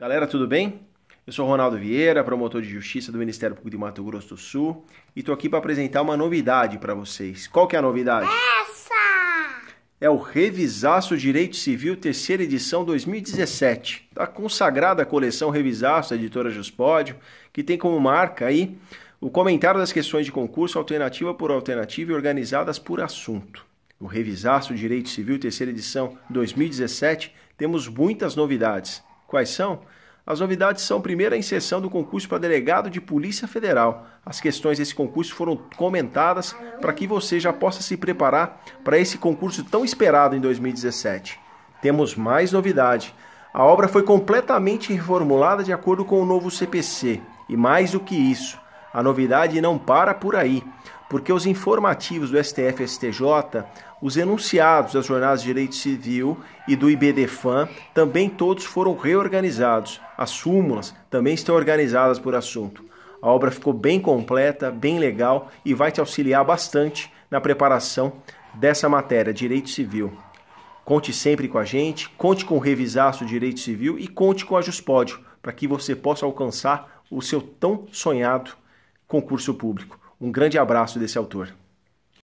Galera, tudo bem? Eu sou Ronaldo Vieira, promotor de justiça do Ministério Público de Mato Grosso do Sul, e tô aqui para apresentar uma novidade para vocês. Qual que é a novidade? Essa! É o Revisaço Direito Civil, terceira edição 2017. Está consagrada a coleção Revisaço, da editora Juspódio, que tem como marca aí o comentário das questões de concurso alternativa por alternativa e organizadas por assunto. O Revisaço Direito Civil, terceira edição 2017, temos muitas novidades. Quais são? As novidades são, primeiro, a inserção do concurso para delegado de Polícia Federal. As questões desse concurso foram comentadas para que você já possa se preparar para esse concurso tão esperado em 2017. Temos mais novidade. A obra foi completamente reformulada de acordo com o novo CPC. E mais do que isso, a novidade não para por aí, porque os informativos do STF STJ, os enunciados das jornadas de direito civil e do IBDFAM também todos foram reorganizados. As súmulas também estão organizadas por assunto. A obra ficou bem completa, bem legal e vai te auxiliar bastante na preparação dessa matéria, direito civil. Conte sempre com a gente, conte com o Revisaço Direito Civil e conte com a Juspódio, para que você possa alcançar o seu tão sonhado concurso público. Um grande abraço desse autor.